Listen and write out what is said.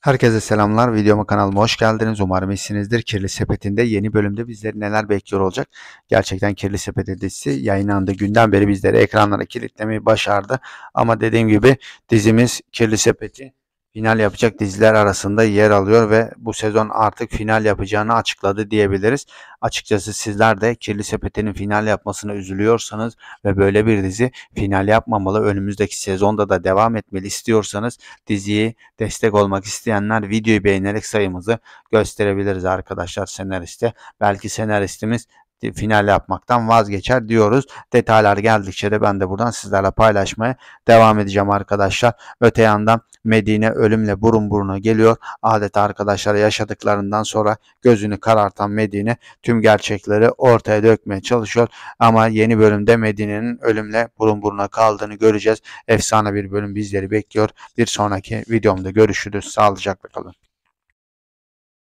Herkese selamlar. Videoma kanalıma hoş geldiniz. Umarım iyisinizdir. Kirli Sepet'inde yeni bölümde bizleri neler bekliyor olacak? Gerçekten Kirli Sepet dizisi yayınlandı. Günden beri bizleri ekranlara kilitlemeyi başardı. Ama dediğim gibi dizimiz Kirli Sepet'i final yapacak diziler arasında yer alıyor ve bu sezon artık final yapacağını açıkladı diyebiliriz. Açıkçası sizler de Kirli sepetinin final yapmasını üzülüyorsanız ve böyle bir dizi final yapmamalı önümüzdeki sezonda da devam etmeli istiyorsanız diziyi destek olmak isteyenler videoyu beğenerek sayımızı gösterebiliriz arkadaşlar senariste. Belki senaristimiz final yapmaktan vazgeçer diyoruz. Detaylar geldikçe de ben de buradan sizlerle paylaşmaya devam edeceğim arkadaşlar. Öte yandan Medine ölümle burun buruna geliyor. Adeta arkadaşlar yaşadıklarından sonra gözünü karartan Medine tüm gerçekleri ortaya dökmeye çalışıyor. Ama yeni bölümde Medine'nin ölümle burun buruna kaldığını göreceğiz. Efsane bir bölüm bizleri bekliyor. Bir sonraki videomda görüşürüz. Sağlıcakla kalın.